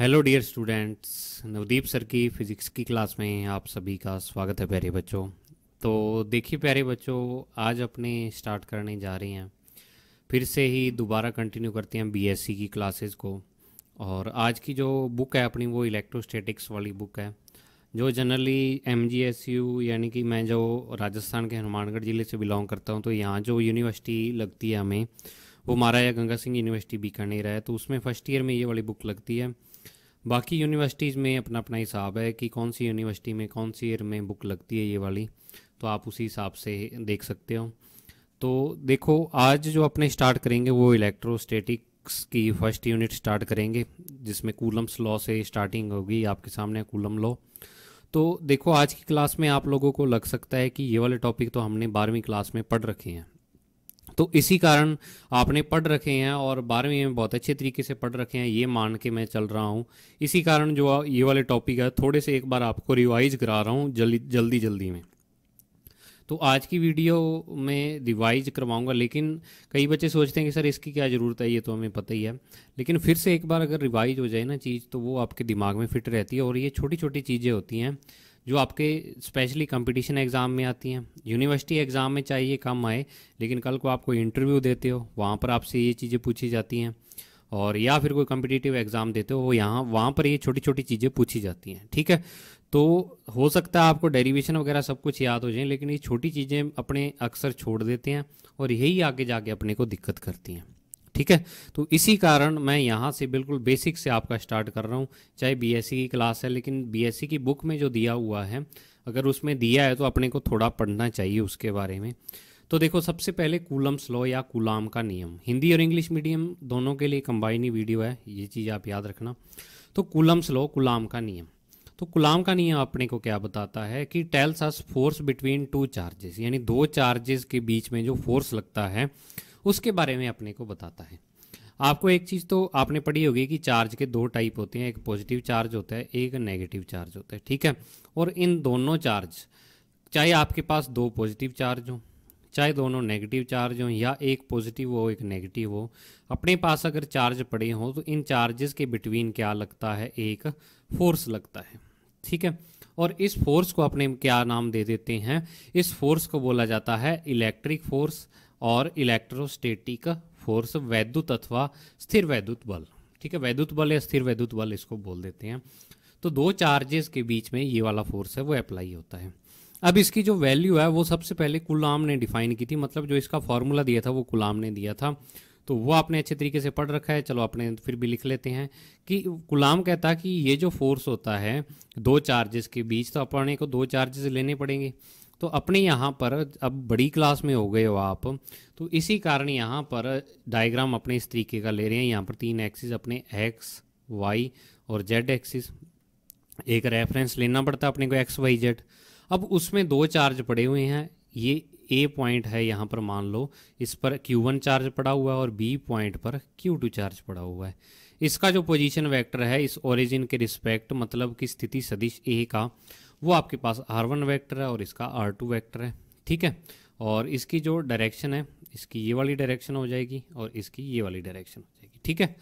hello dear students Navdeep sir की physics की class में आप सभी का स्वागत है प्यारे बच्चों तो देखिए प्यारे बच्चों आज अपने स्टार्ट करने जा रहे हैं फिर से ही दोबारा कंटिन्यू करते हैं बीएससी की क्लासेस को और आज की जो बुक है अपनी वो इलेक्ट्रोस्टैटिक्स वाली बुक है जो जनरली एम यानी कि मैं जो राजस्थान के हनुमानगढ़ ज़िले से बिलोंग करता हूँ तो यहाँ जो यूनिवर्सिटी लगती है हमें वो महाराजा गंगा सिंह यूनिवर्सिटी बीकानेर है तो उसमें फ़र्स्ट ईयर में ये वाली बुक लगती है बाकी यूनिवर्सिटीज़ में अपना अपना हिसाब है कि कौन सी यूनिवर्सिटी में कौन सी ईयर में बुक लगती है ये वाली तो आप उसी हिसाब से देख सकते हो तो देखो आज जो अपने स्टार्ट करेंगे वो इलेक्ट्रोस्टेटिक्स की फर्स्ट यूनिट स्टार्ट करेंगे जिसमें कूलम्स लॉ से स्टार्टिंग होगी आपके सामने कूलम लॉ तो देखो आज की क्लास में आप लोगों को लग सकता है कि ये वाले टॉपिक तो हमने बारहवीं क्लास में पढ़ रखे हैं तो इसी कारण आपने पढ़ रखे हैं और बारहवीं में बहुत अच्छे तरीके से पढ़ रखे हैं ये मान के मैं चल रहा हूँ इसी कारण जो ये वाले टॉपिक है थोड़े से एक बार आपको रिवाइज करा रहा हूँ जल्दी जल्दी जल्दी में तो आज की वीडियो में रिवाइज करवाऊंगा लेकिन कई बच्चे सोचते हैं कि सर इसकी क्या ज़रूरत है ये तो हमें पता ही है लेकिन फिर से एक बार अगर रिवाइज हो जाए ना चीज़ तो वो आपके दिमाग में फिट रहती है और ये छोटी छोटी चीज़ें होती हैं जो आपके स्पेशली कंपटीशन एग्ज़ाम में आती हैं यूनिवर्सिटी एग्ज़ाम में चाहिए कम आए लेकिन कल को आप कोई इंटरव्यू देते हो वहाँ पर आपसे ये चीज़ें पूछी जाती हैं और या फिर कोई कम्पिटिटिव एग्ज़ाम देते हो वो यहाँ वहाँ पर ये छोटी छोटी चीज़ें पूछी जाती हैं ठीक है तो हो सकता है आपको डेरिवेशन वगैरह सब कुछ याद हो जाए लेकिन ये छोटी चीज़ें अपने अक्सर छोड़ देते हैं और यही आगे जाके अपने को दिक्कत करती हैं ठीक है तो इसी कारण मैं यहाँ से बिल्कुल बेसिक से आपका स्टार्ट कर रहा हूँ चाहे बीएससी की क्लास है लेकिन बीएससी की बुक में जो दिया हुआ है अगर उसमें दिया है तो अपने को थोड़ा पढ़ना चाहिए उसके बारे में तो देखो सबसे पहले कूलम्स लॉ या कूलाम का नियम हिंदी और इंग्लिश मीडियम दोनों के लिए कंबाइन ही वीडियो है ये चीज़ आप याद रखना तो कूलम्स लॉ कूलाम का नियम तो कुलाम का नियम अपने को क्या बताता है कि tells us force between two charges यानी दो चार्जेस के बीच में जो फोर्स लगता है उसके बारे में अपने को बताता है आपको एक चीज़ तो आपने पढ़ी होगी कि चार्ज के दो टाइप होते हैं एक पॉजिटिव चार्ज होता है एक नेगेटिव चार्ज होता है ठीक है और इन दोनों चार्ज चाहे आपके पास दो पॉजिटिव चार्ज हों चाहे दोनों नेगेटिव चार्ज हों या एक पॉजिटिव हो एक नेगेटिव हो अपने पास अगर चार्ज पड़े हों तो इन चार्जेस के बिटवीन क्या लगता है एक फोर्स लगता है ठीक है और इस फोर्स को अपने क्या नाम दे देते हैं इस फोर्स को बोला जाता है इलेक्ट्रिक फोर्स और इलेक्ट्रोस्टेटिक फोर्स वैद्युत अथवा स्थिर वैद्युत बल ठीक है वैद्युत बल या स्थिर वैद्युत बल इसको बोल देते हैं तो दो चार्जेस के बीच में ये वाला फोर्स है वो अप्लाई होता है अब इसकी जो वैल्यू है वो सबसे पहले कुलाम ने डिफाइन की थी मतलब जो इसका फॉर्मूला दिया था वो कुलाम ने दिया था तो वो आपने अच्छे तरीके से पढ़ रखा है चलो आपने फिर भी लिख लेते हैं कि गुलाम कहता कि ये जो फोर्स होता है दो चार्जेस के बीच तो अपने को दो चार्जेस लेने पड़ेंगे तो अपने यहाँ पर अब बड़ी क्लास में हो गए हो आप तो इसी कारण यहाँ पर डायग्राम अपने इस तरीके का ले रहे हैं यहाँ पर तीन एक्सिस अपने एक्स वाई और जेड एक्सिस एक रेफरेंस लेना पड़ता है अपने को एक्स वाई जेड अब उसमें दो चार्ज पड़े हुए हैं ये ए पॉइंट है यहाँ पर मान लो इस पर क्यू वन चार्ज पड़ा हुआ है और बी पॉइंट पर क्यू टू चार्ज पड़ा हुआ है इसका जो पोजीशन वेक्टर है इस ओरिजिन के रिस्पेक्ट मतलब कि स्थिति सदिश ए का वो आपके पास आर वन वैक्टर है और इसका आर टू वैक्टर है ठीक है और इसकी जो डायरेक्शन है इसकी ये वाली डायरेक्शन हो जाएगी और इसकी ये वाली डायरेक्शन हो जाएगी ठीक है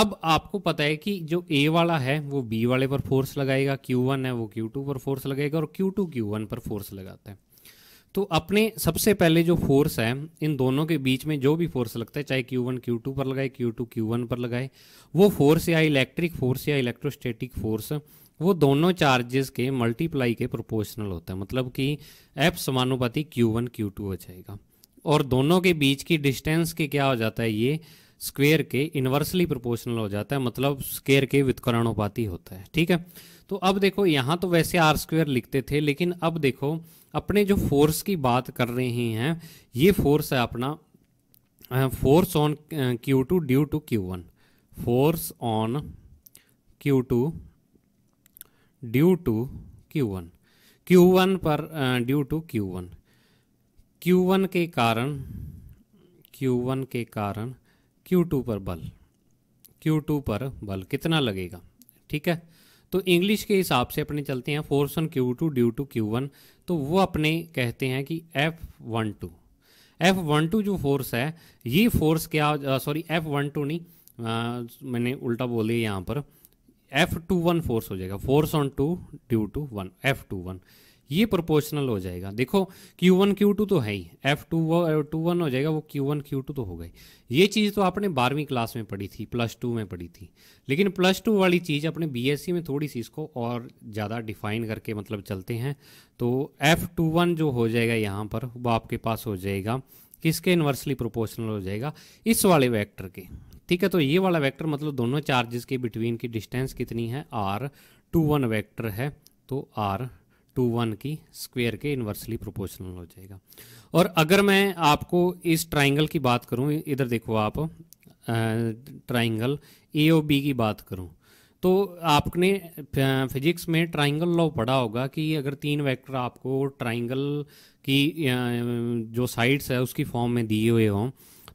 अब आपको पता है कि जो ए वाला है वो बी वाले पर फोर्स लगाएगा क्यू वन है वो क्यू टू पर फोर्स लगाएगा और क्यू टू क्यू वन पर फोर्स लगाता है तो अपने सबसे पहले जो फोर्स है इन दोनों के बीच में जो भी फोर्स लगता है चाहे Q1 Q2 पर लगाए Q2 Q1 पर लगाए वो फोर्स या इलेक्ट्रिक फोर्स या इलेक्ट्रोस्टैटिक फोर्स वो दोनों चार्जेस के मल्टीप्लाई के प्रोपोर्शनल होता है मतलब कि एप समानुपाती Q1 Q2 हो जाएगा और दोनों के बीच की डिस्टेंस के क्या हो जाता है ये स्क्वेयर के इन्वर्सली प्रोपोर्शनल हो जाता है मतलब स्क्वेयर के व्युत्कर्णोपाती होता है ठीक है तो अब देखो यहाँ तो वैसे आर स्क्वेयर लिखते थे लेकिन अब देखो अपने जो फोर्स की बात कर रहे हैं ये फोर्स है अपना force on Q two due to Q one force on Q two due to Q one Q one पर due to Q one Q one के कारण क्यू वन के कारण क्यू टू पर बल क्यू टू पर बल कितना लगेगा ठीक है तो इंग्लिश के हिसाब से अपने चलते हैं force on Q two due to Q one तो वो अपने कहते हैं कि F one two F one two जो फोर्स है ये फोर्स क्या सॉरी एफ वन टू नहीं आ, मैंने उल्टा बोले यहाँ पर एफ टू वन फोर्स हो जाएगा force on two due to one F two one ये प्रोपोर्शनल हो जाएगा देखो Q1 Q2 तो है ही एफ टू टू वन हो जाएगा वो Q1 Q2 तो हो गई ये चीज़ तो आपने बारहवीं क्लास में पढ़ी थी प्लस टू में पढ़ी थी लेकिन प्लस टू वाली चीज़ अपने सी में थोड़ी सी इसको और ज़्यादा डिफाइन करके मतलब चलते हैं तो एफ टू वन जो हो जाएगा यहाँ पर वो आपके पास हो जाएगा किसके इन्वर्सली प्रोपोर्शनल हो जाएगा इस वाले वैक्टर के ठीक है तो ये वाला वैक्टर मतलब दोनों चार्जेस के बिटवीन की डिस्टेंस कितनी है आर टू वन वैक्टर है तो आर टू वन की स्क्वेयर के इन्वर्सली प्रोपोर्शनल हो जाएगा और अगर मैं आपको इस ट्राइंगल की बात करूं इधर देखो आप ट्राइंगल ए ओ बी की बात करूं तो आपने फिजिक्स में ट्राइंगल लॉ पढ़ा होगा कि अगर तीन वेक्टर आपको ट्राइंगल की जो साइड्स है उसकी फॉर्म में दिए हुए हों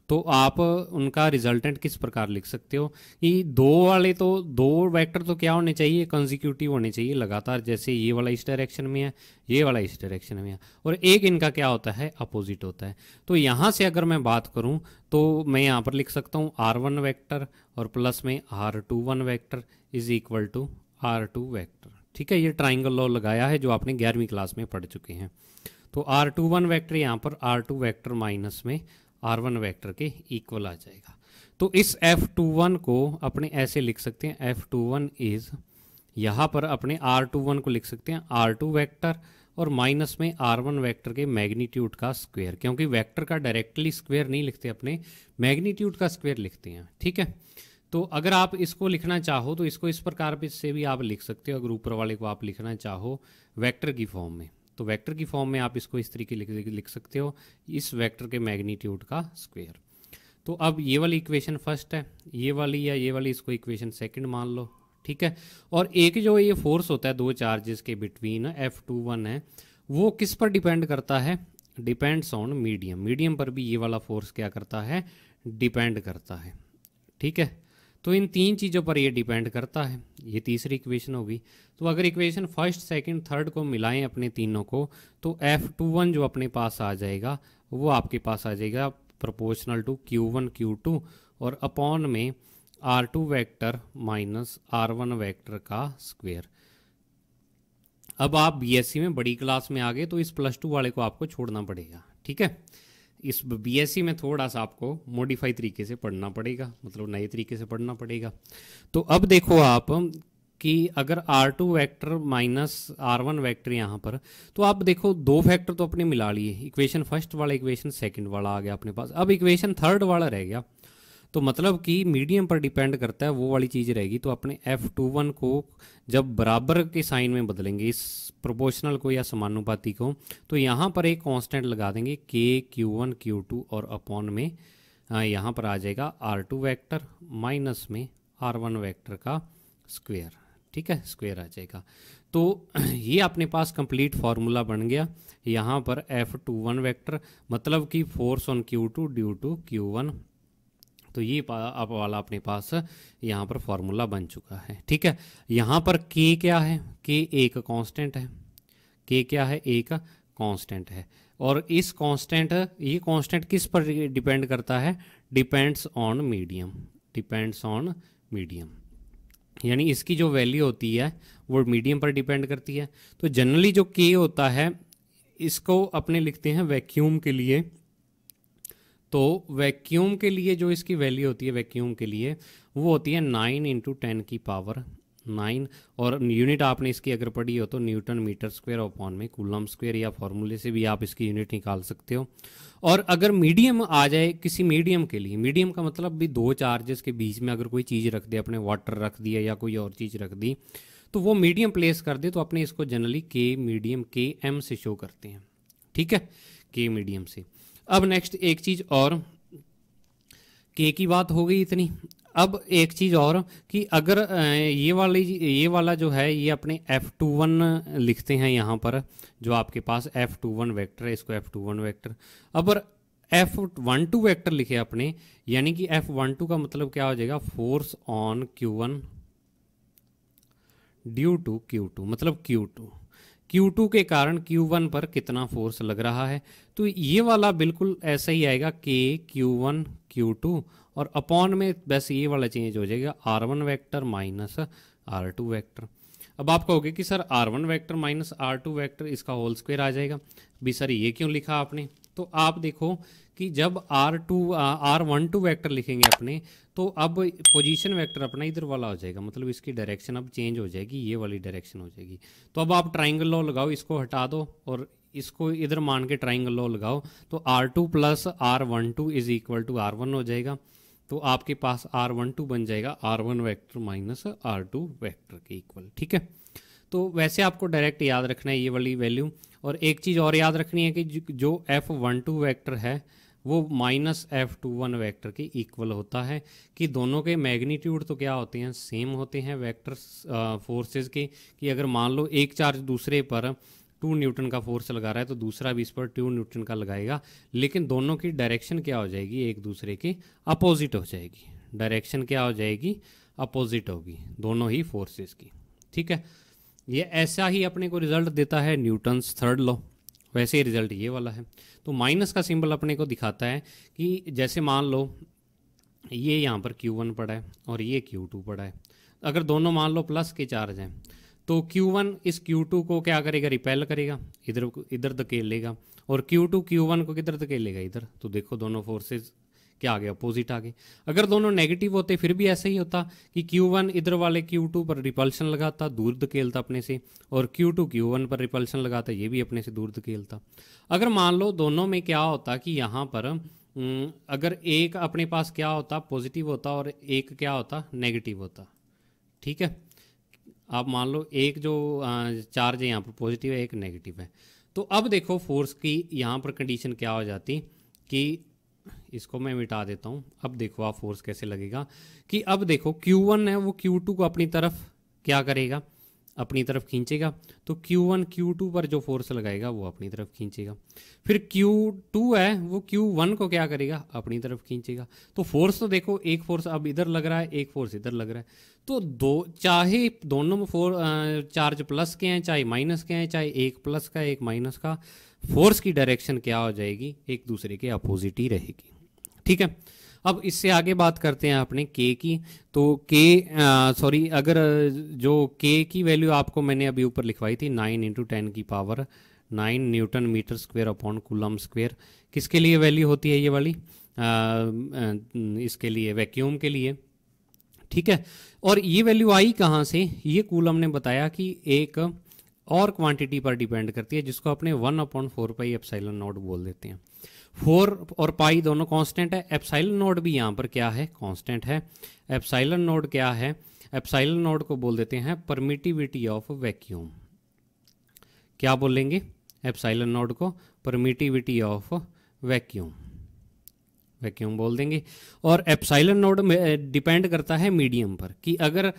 तो आप उनका रिजल्टेंट किस प्रकार लिख सकते हो ये दो वाले तो दो वेक्टर तो क्या होने चाहिए कंजिक्यूटिव होने चाहिए लगातार जैसे ये वाला इस डायरेक्शन में है ये वाला इस डायरेक्शन में है और एक इनका क्या होता है अपोजिट होता है तो यहाँ से अगर मैं बात करूँ तो मैं यहाँ पर लिख सकता हूँ आर वन वैक्टर और प्लस में R two one vector is equal to R two vector ठीक है ये ट्राइंगल लॉ लगाया है जो आपने ग्यारहवीं क्लास में पढ़ चुके हैं तो आर टू वन वैक्टर यहाँ पर आर टू वैक्टर माइनस में आर वन वैक्टर के इक्वल आ जाएगा तो इस एफ टू वन को अपने ऐसे लिख सकते हैं एफ टू वन इज यहाँ पर अपने आर टू वन को लिख सकते हैं आर टू वैक्टर और माइनस में आर वन वैक्टर के मैग्नीट्यूड का स्क्वेयर क्योंकि वैक्टर का डायरेक्टली स्क्वेयर नहीं लिखते अपने मैग्नीट्यूड का स्क्वेयर लिखते हैं ठीक है तो अगर आप इसको लिखना चाहो तो इसको इस प्रकार से भी आप लिख सकते हो अगर ऊपर वाले को आप लिखना चाहो वैक्टर की फॉर्म में तो वेक्टर की फॉर्म में आप इसको इस तरीके लिख लिख सकते हो इस वेक्टर के मैग्नीट्यूड का स्क्वेयर तो अब ये वाली इक्वेशन फर्स्ट है ये वाली या ये वाली इसको इक्वेशन सेकंड मान लो ठीक है और एक जो ये फोर्स होता है दो चार्जेस के बिटवीन एफ टू वन है वो किस पर डिपेंड करता है डिपेंड्स ऑन मीडियम मीडियम पर भी ये वाला फोर्स क्या करता है डिपेंड करता है ठीक है तो इन तीन चीज़ों पर ये डिपेंड करता है ये तीसरी इक्वेशन होगी तो अगर इक्वेशन फर्स्ट सेकंड थर्ड को मिलाएं अपने तीनों को तो एफ टू वन जो अपने पास आ जाएगा वो आपके पास आ जाएगा proportional to Q one Q two और अपॉन में R two vector minus R one vector का स्क्वेयर अब आप बी e में बड़ी क्लास में आ गए तो इस प्लस टू वाले को आपको छोड़ना पड़ेगा ठीक है इस बीएससी e में थोड़ा सा आपको मॉडिफाई तरीके से पढ़ना पड़ेगा मतलब नए तरीके से पढ़ना पड़ेगा तो अब देखो आप कि अगर R two vector minus R one vector यहाँ पर तो आप देखो दो फैक्टर तो अपने मिला लिए इक्वेशन फर्स्ट वाला इक्वेशन सेकंड वाला आ गया अपने पास अब इक्वेशन थर्ड वाला रह गया तो मतलब कि मीडियम पर डिपेंड करता है वो वाली चीज़ रहेगी तो अपने एफ टू वन को जब बराबर के साइन में बदलेंगे इस प्रोपोर्शनल को या समानुपाती को तो यहाँ पर एक कांस्टेंट लगा देंगे K Q one Q two और अपॉन में हाँ, यहाँ पर आ जाएगा आर टू वैक्टर माइनस में आर वन वैक्टर का स्क्वेयर ठीक है स्क्वेयर आ जाएगा तो ये अपने पास कंप्लीट फार्मूला बन गया यहाँ पर एफ टू वन वैक्टर मतलब कि force on Q two due to Q one तो ये आप वाला अपने पास यहाँ पर फॉर्मूला बन चुका है ठीक है यहाँ पर के क्या है के एक कांस्टेंट है के क्या है एक कांस्टेंट है और इस कांस्टेंट ये कांस्टेंट किस पर डिपेंड करता है depends on medium depends on medium यानी इसकी जो वैल्यू होती है वो मीडियम पर डिपेंड करती है तो जनरली जो के होता है इसको अपने लिखते हैं वैक्यूम के लिए तो वैक्यूम के लिए जो इसकी वैल्यू होती है वैक्यूम के लिए वो होती है नाइन इंटू टेन की पावर नाइन और यूनिट आपने इसकी अगर पढ़ी हो तो न्यूटन मीटर स्क्वायर अपॉन में कूलम स्क्वायर या फॉर्मूले से भी आप इसकी यूनिट निकाल सकते हो और अगर मीडियम आ जाए किसी मीडियम के लिए मीडियम का मतलब भी दो चार्जेस के बीच में अगर कोई चीज़ रख दे अपने वाटर रख दिया या कोई और चीज़ रख दी तो वो मीडियम प्लेस कर दे तो अपने इसको जनरली के मीडियम के एम से शो करते हैं ठीक है के मीडियम से अब नेक्स्ट एक चीज़ और के की बात हो गई इतनी अब एक चीज़ और कि अगर ये वाली ये वाला जो है ये अपने एफ़ टू वन लिखते हैं यहाँ पर जो आपके पास एफ़ टू वन वैक्टर है इसको एफ़ टू वन वैक्टर अब एफ़ वन टू वैक्टर लिखे अपने यानी कि एफ़ वन टू का मतलब क्या हो जाएगा force on Q one due to Q two मतलब क्यू टू Q2 के कारण Q1 पर कितना फोर्स लग रहा है तो ये वाला बिल्कुल ऐसा ही आएगा K Q1 Q2 और अपॉन में बस ये वाला चेंज हो जाएगा R1 one vector minus R two vector अब आप कहोगे कि sir R1 one vector minus R two vector इसका होल स्क्वेयर आ जाएगा भी सर ये क्यों लिखा आपने तो आप देखो कि जब R two R one two vector लिखेंगे अपने तो अब पोजीशन वेक्टर अपना इधर वाला हो जाएगा मतलब इसकी डायरेक्शन अब चेंज हो जाएगी ये वाली डायरेक्शन हो जाएगी तो अब आप ट्राइंगल लॉ लगाओ इसको हटा दो और इसको इधर मान के ट्राइंगल लॉ लगाओ तो R two plus R one two is equal to R one हो जाएगा तो आपके पास आर वन टू बन जाएगा R one vector minus R two vector के इक्वल ठीक है तो वैसे आपको डायरेक्ट याद रखना है ये वाली वैल्यू और एक चीज़ और याद रखनी है कि जो एफ वन टू वैक्टर है वो minus F two one vector के इक्वल होता है कि दोनों के मैग्नीट्यूड तो क्या होते हैं सेम होते हैं वैक्टर फोर्सेज के कि अगर मान लो एक चार्ज दूसरे पर टू न्यूटन का फोर्स लगा रहा है तो दूसरा भी इस पर टू न्यूटन का लगाएगा लेकिन दोनों की डायरेक्शन क्या हो जाएगी एक दूसरे के अपोजिट हो जाएगी डायरेक्शन क्या हो जाएगी अपोजिट होगी दोनों ही फोर्सेस की ठीक है ये ऐसा ही अपने को रिजल्ट देता है न्यूटन्स थर्ड लॉ वैसे ही रिजल्ट ये वाला है तो माइनस का सिंबल अपने को दिखाता है कि जैसे मान लो ये यहाँ पर Q1 पड़ा है और ये Q2 पड़ा है अगर दोनों मान लो प्लस के चार्ज हैं तो Q1 इस Q2 को क्या करेगा रिपेल करेगा इधर इधर धकेलेगा और Q2 Q1 को किधर धकेलेगा इधर तो देखो दोनों फोर्सेज क्या आ गया अपोजिट आ गए अगर दोनों नेगेटिव होते फिर भी ऐसा ही होता कि Q1 इधर वाले Q2 पर रिपल्शन लगाता दूर धकेलता अपने से और Q2 Q1 पर रिपल्शन लगाता ये भी अपने से दूर धकेलता अगर मान लो दोनों में क्या होता कि यहाँ पर अगर एक अपने पास क्या होता पॉजिटिव होता और एक क्या होता नेगेटिव होता ठीक है आप मान लो एक जो चार्ज है यहाँ पर पॉजिटिव है एक नेगेटिव है तो अब देखो फोर्स की यहाँ पर कंडीशन क्या हो जाती कि इसको मैं मिटा देता हूँ अब देखो आप फोर्स कैसे लगेगा कि अब देखो Q1 है वो Q2 को अपनी तरफ क्या करेगा अपनी तरफ खींचेगा तो Q1 Q2 पर जो फोर्स लगाएगा वो अपनी तरफ खींचेगा फिर Q2 है वो Q1 को क्या करेगा अपनी तरफ खींचेगा तो फोर्स तो देखो एक फोर्स अब इधर लग रहा है एक फोर्स इधर लग रहा है तो दो चाहे दोनों में फोर चार्ज प्लस के हैं चाहे माइनस के हैं चाहे एक प्लस का एक माइनस का फोर्स की डायरेक्शन क्या हो जाएगी एक दूसरे के अपोजिट ही रहेगी ठीक है अब इससे आगे बात करते हैं अपने के की तो के सॉरी अगर जो के की वैल्यू आपको मैंने अभी ऊपर लिखवाई थी नाइन इंटू टेन की power nine newton metre square upon coulomb square किसके लिए वैल्यू होती है ये वाली आ, इसके लिए वैक्यूम के लिए ठीक है और ये वैल्यू आई कहाँ से ये कूलम ने बताया कि एक और क्वांटिटी पर डिपेंड करती है जिसको अपने one upon four pi epsilon naught बोल देते हैं फोर और पाई दोनों कांस्टेंट है एप्साइल नोड भी यहाँ पर क्या है कांस्टेंट है एप्साइल नोड क्या है एप्साइल नोड को बोल देते हैं परमिटिविटी ऑफ वैक्यूम क्या बोलेंगे एप्साइलन नोड को परमिटिविटी ऑफ वैक्यूम वैक्यूम बोल देंगे और एप्साइलन नोड डिपेंड करता है मीडियम पर कि अगर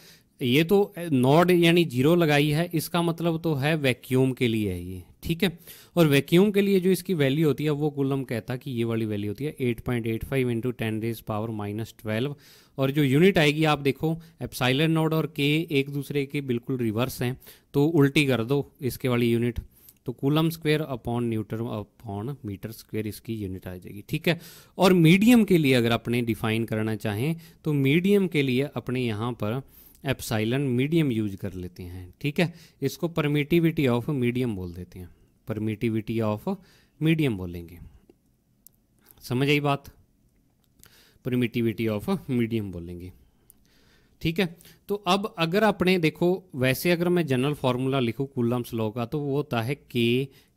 ये तो नॉड यानी जीरो लगाई है इसका मतलब तो है वैक्यूम के लिए है ये ठीक है और वैक्यूम के लिए जो इसकी वैल्यू होती है वो कुलम कहता कि ये वाली वैल्यू होती है 8.85 point eight five into ten raise power minus twelve और जो यूनिट आएगी आप देखो एपसाइलर नॉड और के एक दूसरे के बिल्कुल रिवर्स हैं तो उल्टी कर दो इसके वाली यूनिट तो coulomb square upon newton upon metre square इसकी यूनिट आ जाएगी ठीक है और मीडियम के लिए अगर अपने डिफाइन करना चाहें तो मीडियम के लिए अपने यहाँ पर एप्साइलन मीडियम यूज कर लेते हैं ठीक है इसको परमिटिविटी ऑफ मीडियम बोल देते हैं परमिटिविटी ऑफ मीडियम बोलेंगे समझ आई बात परमिटिविटी ऑफ मीडियम बोलेंगे ठीक है तो अब अगर अपने देखो वैसे अगर मैं जनरल फार्मूला लिखूँ कुल्लम लॉ का तो वो होता है K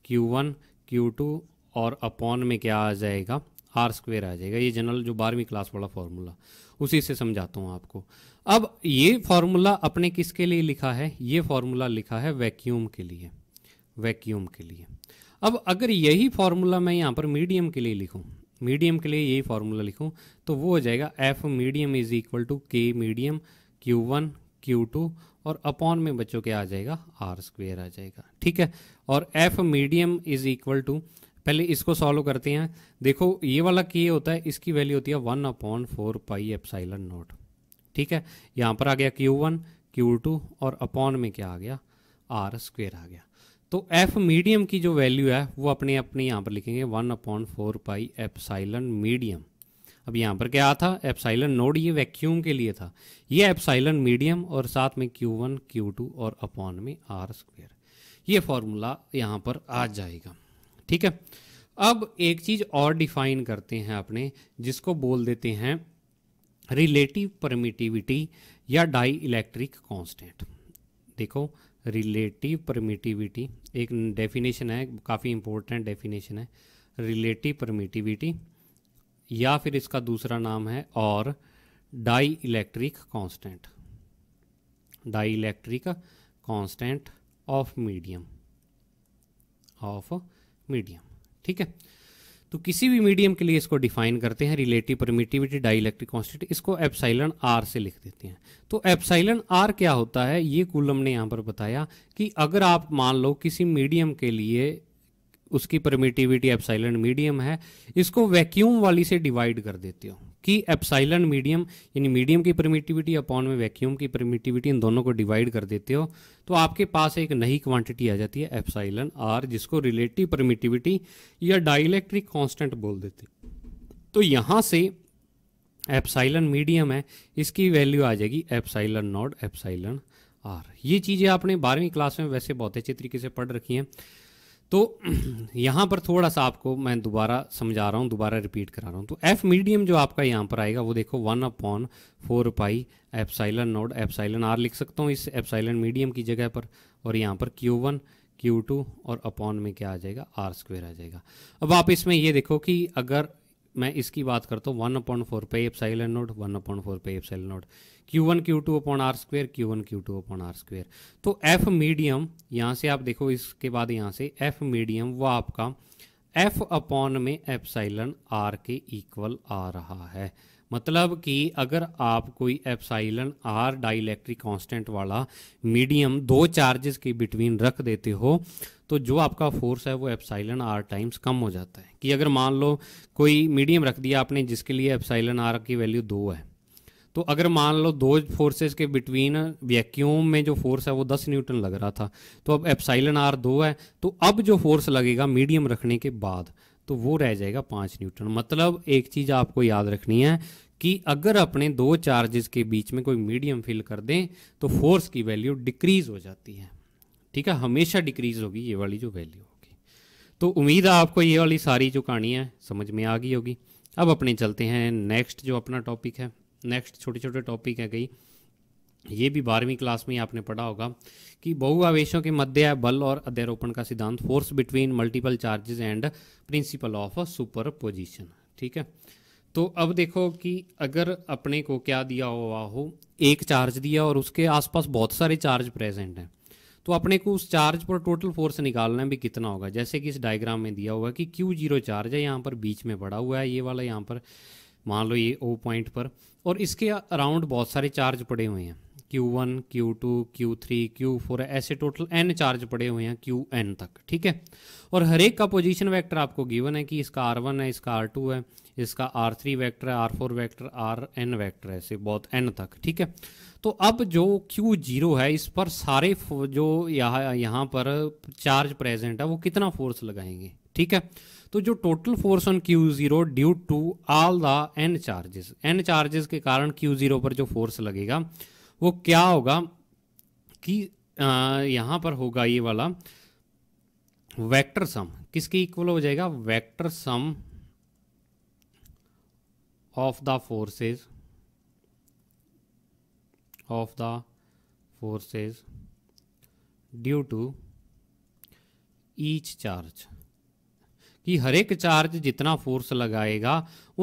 Q one Q two और अपॉन में क्या आ जाएगा आर स्क्वेयर आ जाएगा ये जनरल जो बारहवीं क्लास वाला फार्मूला उसी से समझाता हूँ आपको अब ये फॉर्मूला अपने किसके लिए लिखा है ये फॉर्मूला लिखा है वैक्यूम के लिए वैक्यूम के लिए अब अगर यही फॉर्मूला मैं यहाँ पर मीडियम के लिए लिखूँ मीडियम के लिए यही फार्मूला लिखूँ तो वो हो जाएगा F medium is equal to K medium Q one Q two और अपॉन में बच्चों के आ जाएगा आर स्क्वेयर आ जाएगा ठीक है और F medium is equal to पहले इसको सॉल्व करते हैं देखो ये वाला के होता है इसकी वैल्यू होती है one upon four pi epsilon naught ठीक है यहाँ पर आ गया क्यू वन क्यू टू और अपॉन में क्या आ गया आर स्क्वेयर आ गया तो एफ मीडियम की जो वैल्यू है वो अपने अपने यहाँ पर लिखेंगे one upon four pi epsilon medium अब यहाँ पर क्या था एप्साइलन नोड ये वैक्यूम के लिए था ये एप्साइलन मीडियम और साथ में क्यू वन क्यू टू और अपॉन में आर स्क्वेयर ये फॉर्मूला यहाँ पर आ जाएगा ठीक है अब एक चीज़ और डिफाइन करते हैं अपने जिसको बोल देते हैं रिलेटिव परमिटिविटी या डाई इलेक्ट्रिक कॉन्स्टेंट देखो रिलेटिव परमिटिविटी एक डेफिनेशन है काफ़ी इंपॉर्टेंट डेफिनेशन है रिलेटिव परमिटिविटी या फिर इसका दूसरा नाम है और dielectric constant dielectric constant of medium of medium ठीक है तो किसी भी मीडियम के लिए इसको डिफाइन करते हैं रिलेटिव परमिटिविटी डाइलेक्ट्रिक कॉन्स्टेंट इसको एप्साइलन आर से लिख देते हैं तो एप्साइलन आर क्या होता है ये कूलम ने यहाँ पर बताया कि अगर आप मान लो किसी मीडियम के लिए उसकी परमिटिविटी एप्साइलन मीडियम है इसको वैक्यूम वाली से डिवाइड कर देते हो कि एप्साइलन मीडियम यानी मीडियम की परमिटिविटी अपॉन में वैक्यूम की परमिटिविटी इन दोनों को डिवाइड कर देते हो तो आपके पास एक नई क्वांटिटी आ जाती है एप्साइलन आर जिसको रिलेटिव परमिटिविटी या डाइलेक्ट्रिक कांस्टेंट बोल देते तो यहाँ से एप्साइलन मीडियम है इसकी वैल्यू आ जाएगी एप्साइलन नॉट एप्साइलन आर ये चीज़ें आपने बारहवीं क्लास में वैसे बहुत अच्छे तरीके से पढ़ रखी हैं तो यहाँ पर थोड़ा सा आपको मैं दोबारा समझा रहा हूँ दोबारा रिपीट करा रहा हूँ तो एफ मीडियम जो आपका यहाँ पर आएगा वो देखो one upon four pi epsilon naught epsilon R लिख सकता हूँ इस एप्साइलन मीडियम की जगह पर और यहाँ पर क्यू वन क्यू टू और अपॉन में क्या आ जाएगा आर स्क्वेयर आ जाएगा अब आप इसमें ये देखो कि अगर मैं इसकी बात करता हूँ one upon four pi epsilon naught one upon four pi epsilon naught Q one Q two upon R square Q one Q two upon R square तो एफ मीडियम यहाँ से आप देखो इसके बाद यहाँ से एफ मीडियम वो आपका एफ अपॉन में एफ साइलन आर के इक्वल आ रहा है मतलब कि अगर आप कोई एप्साइलन आर डाइलेक्ट्रिक कांस्टेंट वाला मीडियम दो चार्जेस के बिटवीन रख देते हो तो जो आपका फोर्स है वो एप्साइलन आर टाइम्स कम हो जाता है कि अगर मान लो कोई मीडियम रख दिया आपने जिसके लिए एप्साइलन आर की वैल्यू दो है तो अगर मान लो दो फोर्सेस के बिटवीन वैक्यूम में जो फोर्स है वो दस न्यूटन लग रहा था तो अब एप्साइलन आर दो है तो अब जो फोर्स लगेगा मीडियम रखने के बाद तो वो रह जाएगा पाँच न्यूटन मतलब एक चीज़ आपको याद रखनी है कि अगर अपने दो चार्जेस के बीच में कोई मीडियम फिल कर दें तो फोर्स की वैल्यू डिक्रीज हो जाती है ठीक है हमेशा डिक्रीज होगी ये वाली जो वैल्यू होगी तो उम्मीद है आपको ये वाली सारी जो कहानियाँ समझ में आ गई होगी अब अपने चलते हैं नेक्स्ट जो अपना टॉपिक है नेक्स्ट छोटे छोटे टॉपिक है कई ये भी बारहवीं क्लास में आपने पढ़ा होगा कि बहुआवेशों के मध्य बल और अध्यारोपण का सिद्धांत force between multiple charges and principle of superposition ठीक है तो अब देखो कि अगर अपने को क्या दिया हुआ हो एक चार्ज दिया और उसके आसपास बहुत सारे चार्ज प्रेजेंट हैं तो अपने को उस चार्ज पर टोटल फोर्स निकालना भी कितना होगा जैसे कि इस डायग्राम में दिया हुआ है कि क्यू जीरो चार्ज है यहाँ पर बीच में पड़ा हुआ है ये वाला यहाँ पर मान लो ये ओ पॉइंट पर और इसके अराउंड बहुत सारे चार्ज पड़े हुए हैं Q1, Q2, Q3, Q4 ऐसे टोटल एन चार्ज पड़े हुए हैं क्यू एन तक ठीक है और हर एक का पोजीशन वेक्टर आपको गिवन है कि इसका R1 है इसका R2 है इसका R3 वेक्टर है R4 वेक्टर एन वैक्टर है ऐसे बहुत n तक ठीक है तो अब जो क्यू जीरो है इस पर सारे जो यहाँ यहाँ पर चार्ज प्रेजेंट है वो कितना फोर्स लगाएंगे ठीक है तो जो total force on Q zero due to all the N charges N charges के कारण क्यू जीरो पर जो फोर्स लगेगा वो क्या होगा कि यहाँ पर होगा ये वाला वेक्टर सम किसके इक्वल हो जाएगा vector sum of the forces of the forces due to each charge कि हर एक चार्ज जितना फोर्स लगाएगा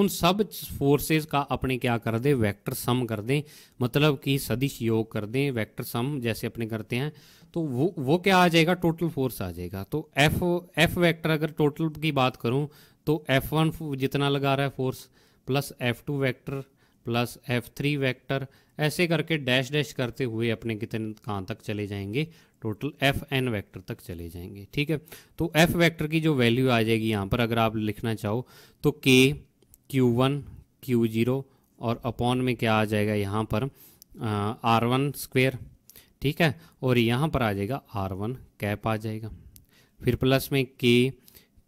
उन सब फोर्सेस का अपने क्या कर दें वेक्टर सम कर दें मतलब कि सदिश योग कर दें वेक्टर सम जैसे अपने करते हैं तो वो वो क्या आ जाएगा टोटल फोर्स आ जाएगा तो एफ एफ वेक्टर अगर टोटल की बात करूँ तो एफ वन जितना लगा रहा है force plus F two vector plus F three vector ऐसे करके डैश डैश करते हुए अपने कितने कहाँ तक चले जाएंगे टोटल एफ एन वैक्टर तक चले जाएंगे ठीक है तो एफ वैक्टर की जो वैल्यू आ जाएगी यहाँ पर अगर आप लिखना चाहो तो K Q one Q zero और अपॉन में क्या आ जाएगा यहाँ पर आर वन स्क्वेयर ठीक है और यहाँ पर आ जाएगा आर वन कैप आ जाएगा फिर प्लस में K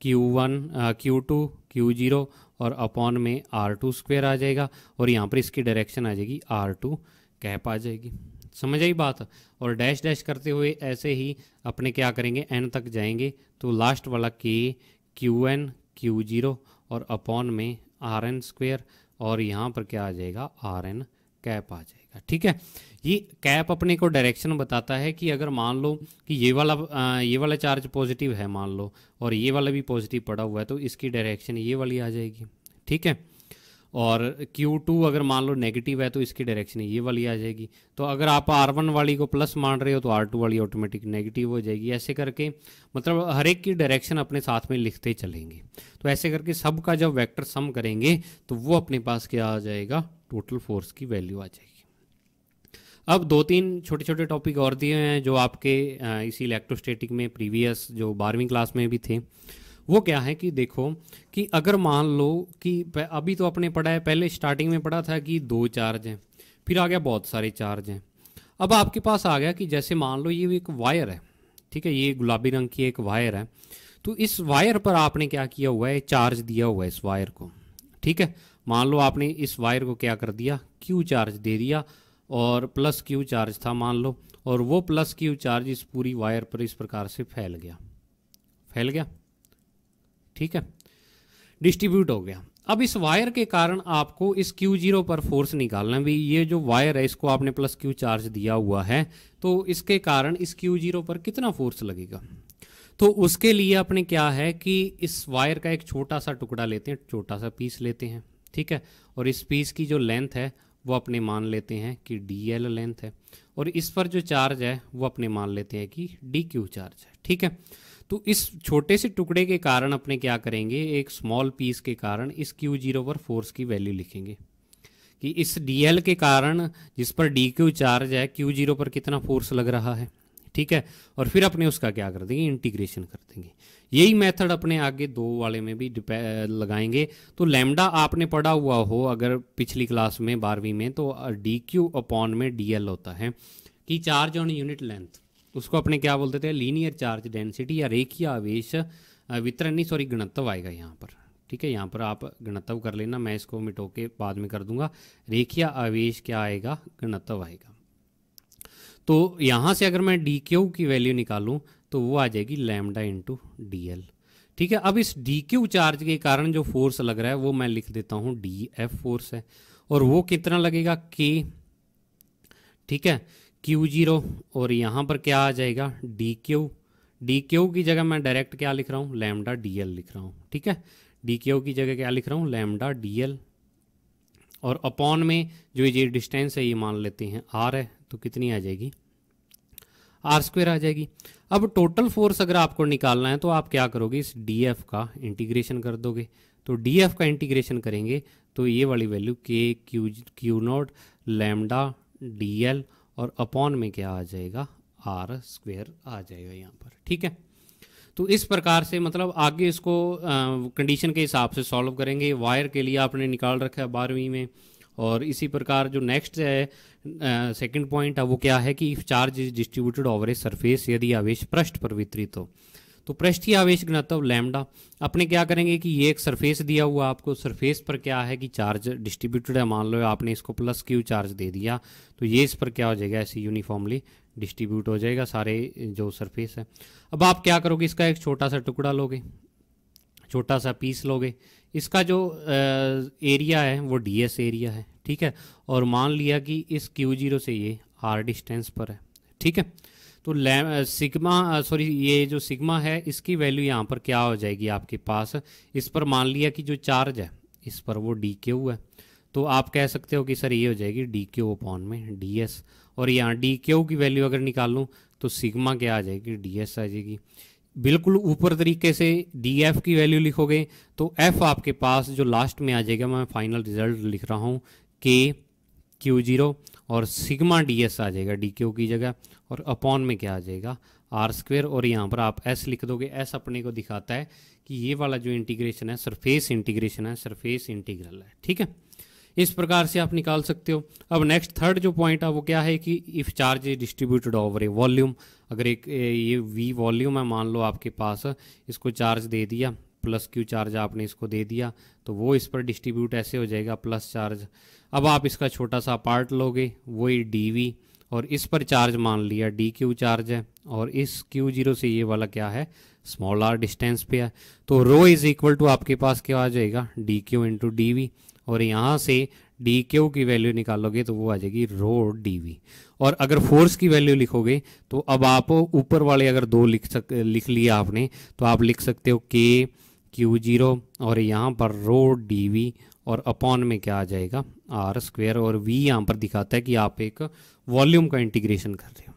Q one Q two Q zero और अपॉन में आर टू स्क्वेयर आ जाएगा और यहाँ पर इसकी डायरेक्शन आ जाएगी आर टू कैप आ जाएगी समझ आई बात और डैश डैश करते हुए ऐसे ही अपने क्या करेंगे एन तक जाएंगे तो लास्ट वाला K Q N Q zero और अपॉन में आर एन स्क्वेयर और यहाँ पर क्या आ जाएगा आर एन कैप आ जाएगा ठीक है ये कैप अपने को डायरेक्शन बताता है कि अगर मान लो कि ये वाला ये वाला चार्ज पॉजिटिव है मान लो और ये वाला भी पॉजिटिव पड़ा हुआ है तो इसकी डायरेक्शन ये वाली आ जाएगी ठीक है और Q2 अगर मान लो नेगेटिव है तो इसकी डायरेक्शन ये वाली आ जाएगी तो अगर आप R1 वाली को प्लस मान रहे हो तो R2 वाली ऑटोमेटिक नेगेटिव हो जाएगी ऐसे करके मतलब हर एक की डायरेक्शन अपने साथ में लिखते चलेंगे तो ऐसे करके सब का जब वेक्टर सम करेंगे तो वो अपने पास क्या आ जाएगा टोटल फोर्स की वैल्यू आ जाएगी अब दो तीन छोटे छोटे टॉपिक और दिए हैं जो आपके इसी इलेक्ट्रोस्टेटिक में प्रीवियस जो बारहवीं क्लास में भी थे वो क्या है कि देखो कि अगर मान लो कि अभी तो आपने पढ़ा है पहले स्टार्टिंग में पढ़ा था कि दो चार्ज हैं फिर आ गया बहुत सारे चार्ज हैं अब आपके पास आ गया कि जैसे मान लो ये एक वायर है ठीक है ये गुलाबी रंग की एक वायर है तो इस वायर पर आपने क्या किया हुआ है चार्ज दिया हुआ है इस वायर को ठीक है मान लो आपने इस वायर को क्या कर दिया क्यू चार्ज दे दिया और प्लस क्यू चार्ज था मान लो और वो प्लस क्यू चार्ज इस पूरी वायर पर इस प्रकार से फैल गया फैल गया ठीक है डिस्ट्रीब्यूट हो गया अब इस वायर के कारण आपको इस क्यू जीरो पर फोर्स निकालना है भी ये जो वायर है इसको आपने प्लस क्यू चार्ज दिया हुआ है तो इसके कारण इस क्यू जीरो पर कितना फोर्स लगेगा तो उसके लिए आपने क्या है कि इस वायर का एक छोटा सा टुकड़ा लेते हैं छोटा सा पीस लेते हैं ठीक है और इस पीस की जो लेंथ है वो अपने मान लेते हैं कि डी एल लेंथ है और इस पर जो चार्ज है वो अपने मान लेते हैं कि डी क्यू चार्ज है ठीक है तो इस छोटे से टुकड़े के कारण अपने क्या करेंगे एक स्मॉल पीस के कारण इस क्यू जीरो पर फोर्स की वैल्यू लिखेंगे कि इस डीएल के कारण जिस पर डी क्यू चार्ज है क्यू जीरो पर कितना फोर्स लग रहा है ठीक है और फिर अपने उसका क्या कर देंगे इंटीग्रेशन कर देंगे यही मेथड अपने आगे दो वाले में भी लगाएंगे तो लैम्डा आपने पढ़ा हुआ हो अगर पिछली क्लास में बारहवीं में तो डी क्यू अपॉन में डी एल होता है कि चार्ज ऑन यूनिट लेंथ उसको अपने क्या बोलते थे लीनियर चार्ज डेंसिटी या रेखीय आवेश वितरण नहीं सॉरी गणत्व आएगा यहाँ पर ठीक है यहाँ पर आप गणत्व कर लेना मैं इसको मिटो के बाद में कर दूंगा रेखीय आवेश क्या आएगा गणत्व आएगा तो यहाँ से अगर मैं डी क्यू की वैल्यू निकालूँ तो वो आ जाएगी लैमडा इंटू डी एल ठीक है अब इस डी क्यू चार्ज के कारण जो फोर्स लग रहा है वो मैं लिख देता हूँ डी एफ फोर्स है और वो कितना लगेगा के ठीक है क्यू जीरो और यहाँ पर क्या आ जाएगा डी क्यू डी क्यू की जगह मैं डायरेक्ट क्या लिख रहा हूँ लैमडा डी एल लिख रहा हूँ ठीक है डी क्यू की जगह क्या लिख रहा हूँ लैमडा डी एल और अपॉन में जो ये डिस्टेंस है ये मान लेते हैं आर है तो कितनी आ जाएगी आर स्क्वेयर आ जाएगी अब टोटल फोर्स अगर आपको निकालना है तो आप क्या करोगे इस डी एफ का इंटीग्रेशन कर दोगे तो डी एफ का इंटीग्रेशन करेंगे तो ये वाली value K Q Q naught lambda D L और अपॉन में क्या आ जाएगा आर स्क्वेयर आ जाएगा यहाँ पर ठीक है तो इस प्रकार से मतलब आगे इसको कंडीशन के हिसाब से सॉल्व करेंगे वायर के लिए आपने निकाल रखा है बारहवीं में और इसी प्रकार जो नेक्स्ट है सेकंड पॉइंट है वो क्या है कि charge is distributed over a surface यदि आवेश पृष्ठ पर वितरित हो तो पृष्ठीय आवेश घनत्व लैमडा अपने क्या करेंगे कि ये एक सरफेस दिया हुआ आपको सरफेस पर क्या है कि चार्ज डिस्ट्रीब्यूटेड है मान लो आपने इसको प्लस क्यू चार्ज दे दिया तो ये इस पर क्या हो जाएगा ऐसे यूनिफॉर्मली डिस्ट्रीब्यूट हो जाएगा सारे जो सरफेस है अब आप क्या करोगे इसका एक छोटा सा टुकड़ा लोगे छोटा सा पीस लोगे इसका जो एरिया है वो एस एरिया है ठीक है और मान लिया कि इस क्यू जीरो से ये आर डिस्टेंस पर है ठीक है तो लैम सिग्मा सॉरी ये जो सिग्मा है इसकी वैल्यू यहाँ पर क्या हो जाएगी आपके पास इस पर मान लिया कि जो चार्ज है इस पर वो डी क्यू है तो आप कह सकते हो कि सर ये हो जाएगी डी क्यू अपॉन में डी एस और यहाँ डी क्यू की वैल्यू अगर निकाल लूँ तो सिग्मा क्या आ जाएगी डी एस आ जाएगी बिल्कुल ऊपर तरीके से डी एफ की वैल्यू लिखोगे तो एफ आपके पास जो लास्ट में आ जाएगा मैं फाइनल रिजल्ट लिख रहा हूँ के क्यू जीरो और सिग्मा डी एस आ जाएगा डी क्यू की जगह और अपॉन में क्या आ जाएगा आर स्क्वेयर और यहाँ पर आप एस लिख दोगे एस अपने को दिखाता है कि ये वाला जो इंटीग्रेशन है सरफेस इंटीग्रेशन है सरफेस इंटीग्रल है ठीक है इस प्रकार से आप निकाल सकते हो अब नेक्स्ट थर्ड जो पॉइंट है वो क्या है कि if charge is distributed over a volume अगर एक ये वी वॉल्यूम है मान लो आपके पास इसको चार्ज दे दिया प्लस क्यू चार्ज आपने इसको दे दिया तो वो इस पर डिस्ट्रीब्यूट ऐसे हो जाएगा प्लस चार्ज अब आप इसका छोटा सा पार्ट लोगे वही डी वी और इस पर चार्ज मान लिया डी क्यू चार्ज है और इस क्यू जीरो से ये वाला क्या है स्मॉल आर डिस्टेंस पे है तो रो इज इक्वल टू आपके पास क्या आ जाएगा D Q into D V और यहाँ से डी क्यू की वैल्यू निकालोगे तो वो आ जाएगी रो डी वी और अगर फोर्स की वैल्यू लिखोगे तो अब आप ऊपर वाले अगर दो लिख सक लिख लिया आपने तो आप लिख सकते हो के क्यू जीरो और यहाँ पर रो डी वी और अपॉन में क्या आ जाएगा आर स्क्वेयर और वी यहाँ पर दिखाता है कि आप एक वॉल्यूम का इंटीग्रेशन कर रहे हो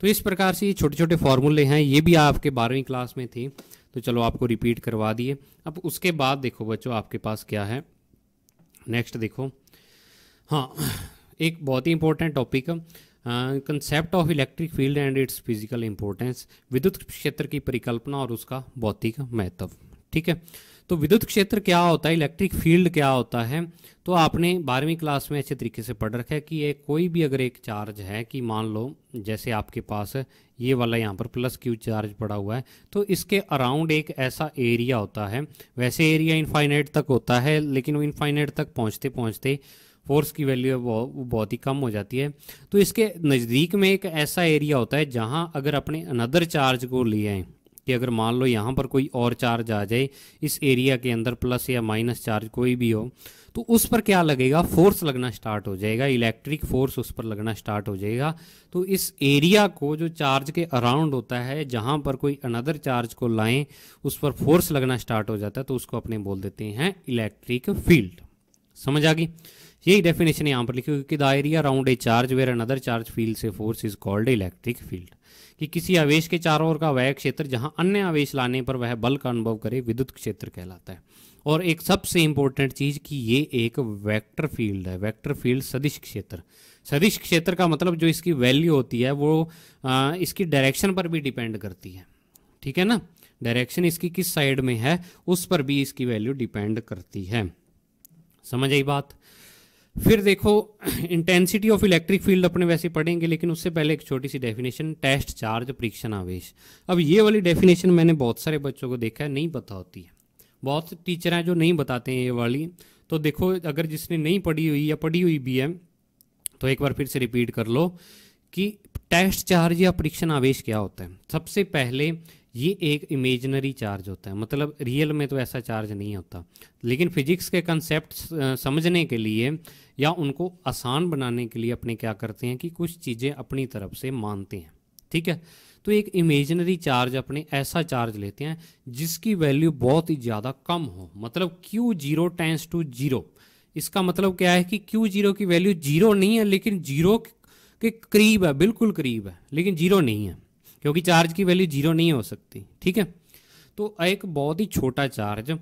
तो इस प्रकार से ये छोटे छोटे फॉर्मूले हैं ये भी आपके बारहवीं क्लास में थी तो चलो आपको रिपीट करवा दिए अब उसके बाद देखो बच्चों आपके पास क्या है नेक्स्ट देखो हाँ एक बहुत ही important topic concept of electric field and its physical importance विद्युत क्षेत्र की परिकल्पना और उसका भौतिक महत्व ठीक है तो विद्युत क्षेत्र क्या होता है इलेक्ट्रिक फील्ड क्या होता है तो आपने बारहवीं क्लास में अच्छे तरीके से पढ़ रखा है कि ये कोई भी अगर एक चार्ज है कि मान लो जैसे आपके पास ये वाला यहाँ पर प्लस क्यू चार्ज पड़ा हुआ है तो इसके अराउंड एक ऐसा एरिया होता है वैसे एरिया इनफाइनाइट तक होता है लेकिन वो इनफाइनाइट तक पहुँचते पहुँचते फोर्स की वैल्यू वो बहुत ही कम हो जाती है तो इसके नज़दीक में एक ऐसा एरिया होता है जहाँ अगर अपने अनदर चार्ज को ले आएँ कि अगर मान लो यहाँ पर कोई और चार्ज आ जाए इस एरिया के अंदर प्लस या माइनस चार्ज कोई भी हो तो उस पर क्या लगेगा फोर्स लगना स्टार्ट हो जाएगा इलेक्ट्रिक फोर्स उस पर लगना स्टार्ट हो जाएगा तो इस एरिया को जो चार्ज के अराउंड होता है जहाँ पर कोई अनदर चार्ज को लाएं उस पर फोर्स लगना स्टार्ट हो जाता है तो उसको अपने बोल देते हैं इलेक्ट्रिक फील्ड समझ आ गई यही डेफिनेशन यहाँ पर लिखी हुई कि the area round a charge where another charge field से force is called electric field कि किसी आवेश के चारों ओर का वह क्षेत्र जहाँ अन्य आवेश लाने पर वह बल का अनुभव करे विद्युत क्षेत्र कहलाता है और एक सबसे इंपॉर्टेंट चीज़ कि ये एक वेक्टर फील्ड है वेक्टर फील्ड सदिश क्षेत्र सदिश क्षेत्र का मतलब जो इसकी वैल्यू होती है वो आ, इसकी डायरेक्शन पर भी डिपेंड करती है ठीक है ना डायरेक्शन इसकी किस साइड में है उस पर भी इसकी वैल्यू डिपेंड करती है समझ आई बात फिर देखो इंटेंसिटी ऑफ इलेक्ट्रिक फील्ड अपने वैसे पढ़ेंगे लेकिन उससे पहले एक छोटी सी डेफिनेशन टेस्ट चार्ज परीक्षण आवेश अब ये वाली डेफिनेशन मैंने बहुत सारे बच्चों को देखा है नहीं पता होती है बहुत टीचर हैं जो नहीं बताते हैं ये वाली तो देखो अगर जिसने नहीं पढ़ी हुई या पढ़ी हुई भी है तो एक बार फिर से रिपीट कर लो कि टेस्ट चार्ज या परीक्षण आवेश क्या होता है सबसे पहले ये एक इमेजनरी चार्ज होता है मतलब रियल में तो ऐसा चार्ज नहीं होता लेकिन फिजिक्स के कंसेप्ट समझने के लिए या उनको आसान बनाने के लिए अपने क्या करते हैं कि कुछ चीज़ें अपनी तरफ से मानते हैं ठीक है तो एक इमेजनरी चार्ज अपने ऐसा चार्ज लेते हैं जिसकी वैल्यू बहुत ही ज़्यादा कम हो मतलब Q zero tends to zero इसका मतलब क्या है कि क्यू जीरो की वैल्यू जीरो नहीं है लेकिन जीरो के करीब है बिल्कुल करीब है लेकिन जीरो नहीं है क्योंकि चार्ज की वैल्यू जीरो नहीं हो सकती ठीक है तो एक बहुत ही छोटा charge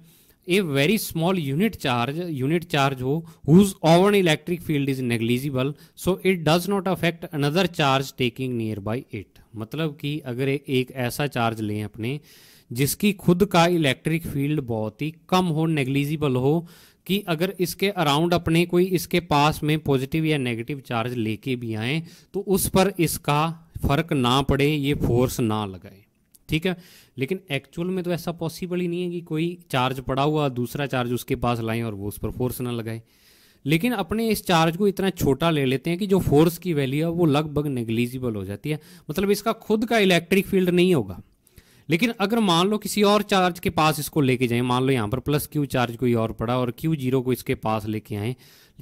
a very small unit charge unit charge हो whose own electric field is negligible so it does not affect another charge taking nearby it मतलब कि अगर एक ऐसा चार्ज लें अपने जिसकी खुद का इलेक्ट्रिक फील्ड बहुत ही कम हो नेग्लिजिबल हो कि अगर इसके अराउंड अपने कोई इसके पास में पॉजिटिव या नेगेटिव चार्ज लेके भी आए तो उस पर इसका फर्क ना पड़े ये फोर्स ना लगाए ठीक है लेकिन एक्चुअल में तो ऐसा पॉसिबल ही नहीं है कि कोई चार्ज पड़ा हुआ दूसरा चार्ज उसके पास लाएं और वो उस पर फोर्स ना लगाए लेकिन अपने इस चार्ज को इतना छोटा ले लेते हैं कि जो फोर्स की वैल्यू है वो लगभग नेग्लिजिबल हो जाती है मतलब इसका खुद का इलेक्ट्रिक फील्ड नहीं होगा लेकिन अगर मान लो किसी और चार्ज के पास इसको लेके जाएं मान लो यहाँ पर प्लस क्यू चार्ज कोई और पड़ा और क्यू जीरो को इसके पास लेके आए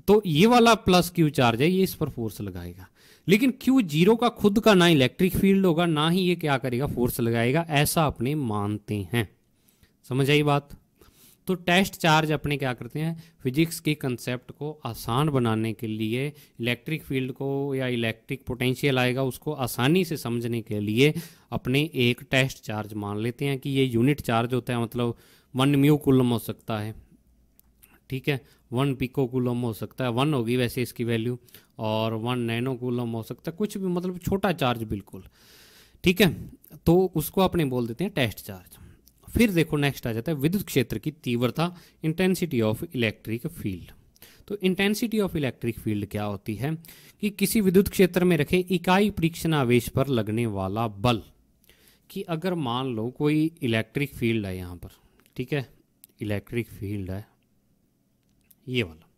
तो ये वाला प्लस क्यू चार्ज है ये इस पर फोर्स लगाएगा लेकिन क्यू जीरो का खुद का ना इलेक्ट्रिक फील्ड होगा ना ही ये क्या करेगा फोर्स लगाएगा ऐसा अपने मानते हैं समझ आई बात तो टेस्ट चार्ज अपने क्या करते हैं फिजिक्स के कंसेप्ट को आसान बनाने के लिए इलेक्ट्रिक फील्ड को या इलेक्ट्रिक पोटेंशियल आएगा उसको आसानी से समझने के लिए अपने एक टेस्ट चार्ज मान लेते हैं कि ये यूनिट चार्ज होता है मतलब वन म्यू कुलम हो सकता है ठीक है वन पिको कुलम हो सकता है वन होगी वैसे इसकी वैल्यू और वन नैनो कूलम हो सकता है कुछ भी मतलब छोटा चार्ज बिल्कुल ठीक है तो उसको अपने बोल देते हैं टेस्ट चार्ज फिर देखो नेक्स्ट आ जाता है विद्युत क्षेत्र की तीव्रता इंटेंसिटी ऑफ इलेक्ट्रिक फील्ड तो इंटेंसिटी ऑफ इलेक्ट्रिक फील्ड क्या होती है कि किसी विद्युत क्षेत्र में रखे इकाई परीक्षण आवेश पर लगने वाला बल कि अगर मान लो कोई इलेक्ट्रिक फील्ड है यहाँ पर ठीक है इलेक्ट्रिक फील्ड है ये वाला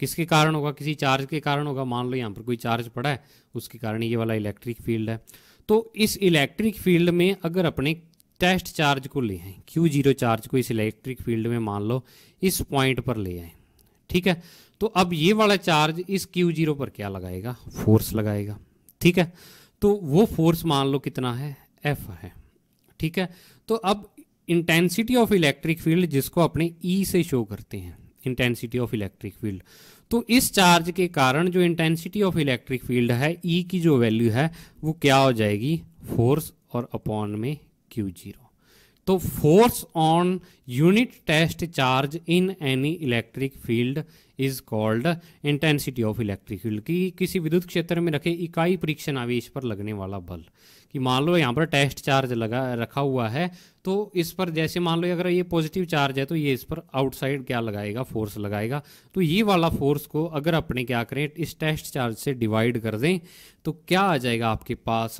किसके कारण होगा किसी चार्ज के कारण होगा मान लो यहाँ पर कोई चार्ज पड़ा है उसके कारण ये वाला इलेक्ट्रिक फील्ड है तो इस इलेक्ट्रिक फील्ड में अगर अपने टेस्ट चार्ज को ले आए क्यू जीरो चार्ज को इस इलेक्ट्रिक फील्ड में मान लो इस पॉइंट पर ले आए ठीक है तो अब ये वाला चार्ज इस क्यू जीरो पर क्या लगाएगा फोर्स लगाएगा ठीक है तो वो फोर्स मान लो कितना है एफ है ठीक है तो अब इंटेंसिटी ऑफ इलेक्ट्रिक फील्ड जिसको अपने ई e से शो करते हैं इंटेंसिटी ऑफ इलेक्ट्रिक फील्ड तो इस चार्ज के कारण जो इंटेंसिटी ऑफ इलेक्ट्रिक फील्ड है ई e की जो वैल्यू है वो क्या हो जाएगी फोर्स और अपॉन में क्यू जीरो तो force on unit test charge in any electric field is called intensity of electric field कि किसी विद्युत क्षेत्र में रखे इकाई परीक्षण आवेश पर लगने वाला बल कि मान लो यहाँ पर टेस्ट चार्ज लगा रखा हुआ है तो इस पर जैसे मान लो अगर ये पॉजिटिव चार्ज है तो ये इस पर आउटसाइड क्या लगाएगा फोर्स लगाएगा तो ये वाला फोर्स को अगर अपने क्या करें इस टेस्ट चार्ज से डिवाइड कर दें तो क्या आ जाएगा आपके पास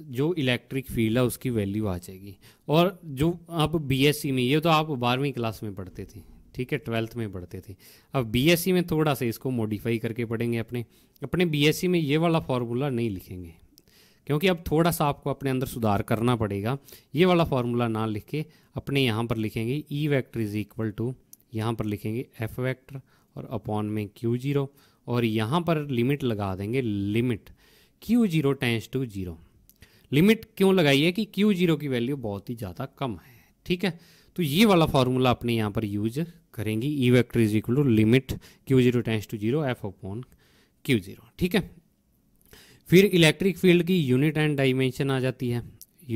जो इलेक्ट्रिक फील्ड है उसकी वैल्यू आ जाएगी और जो आप बीएससी में ये तो आप बारहवीं क्लास में पढ़ते थे ठीक है ट्वेल्थ में पढ़ते थे अब बीएससी में थोड़ा सा इसको मॉडिफाई करके पढ़ेंगे अपने अपने बीएससी में ये वाला फार्मूला नहीं लिखेंगे क्योंकि अब थोड़ा सा आपको अपने अंदर सुधार करना पड़ेगा ये वाला फार्मूला ना लिख के अपने यहाँ पर लिखेंगे E vector is equal to यहाँ पर लिखेंगे एफ वैक्टर और अपॉन में क्यू जीरो और यहाँ पर लिमिट लगा देंगे limit Q zero tends to zero limit क्यों लगाई है कि क्यू जीरो की वैल्यू बहुत ही ज़्यादा कम है ठीक है तो ये वाला फार्मूला अपने यहाँ पर यूज करेंगी E vector is equal to limit Q zero tends to zero F upon Q zero ठीक है फिर इलेक्ट्रिक फील्ड की यूनिट एंड डाइमेंशन आ जाती है